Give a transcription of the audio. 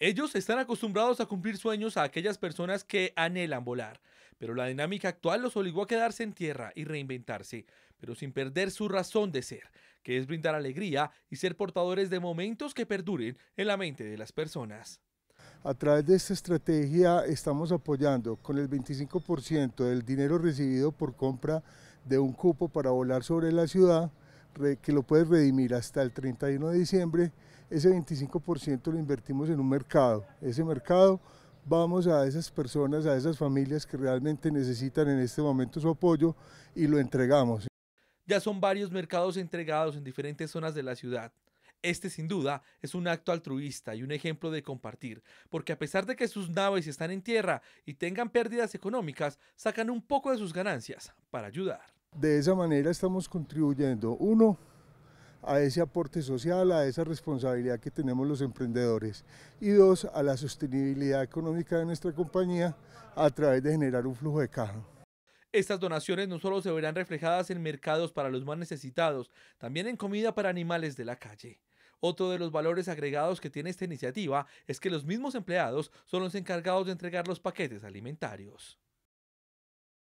Ellos están acostumbrados a cumplir sueños a aquellas personas que anhelan volar, pero la dinámica actual los obligó a quedarse en tierra y reinventarse, pero sin perder su razón de ser, que es brindar alegría y ser portadores de momentos que perduren en la mente de las personas. A través de esta estrategia estamos apoyando con el 25% del dinero recibido por compra de un cupo para volar sobre la ciudad, que lo puedes redimir hasta el 31 de diciembre, ese 25% lo invertimos en un mercado. Ese mercado vamos a esas personas, a esas familias que realmente necesitan en este momento su apoyo y lo entregamos. Ya son varios mercados entregados en diferentes zonas de la ciudad. Este sin duda es un acto altruista y un ejemplo de compartir, porque a pesar de que sus naves están en tierra y tengan pérdidas económicas, sacan un poco de sus ganancias para ayudar. De esa manera estamos contribuyendo, uno, a ese aporte social, a esa responsabilidad que tenemos los emprendedores y dos, a la sostenibilidad económica de nuestra compañía a través de generar un flujo de caja. Estas donaciones no solo se verán reflejadas en mercados para los más necesitados, también en comida para animales de la calle. Otro de los valores agregados que tiene esta iniciativa es que los mismos empleados son los encargados de entregar los paquetes alimentarios.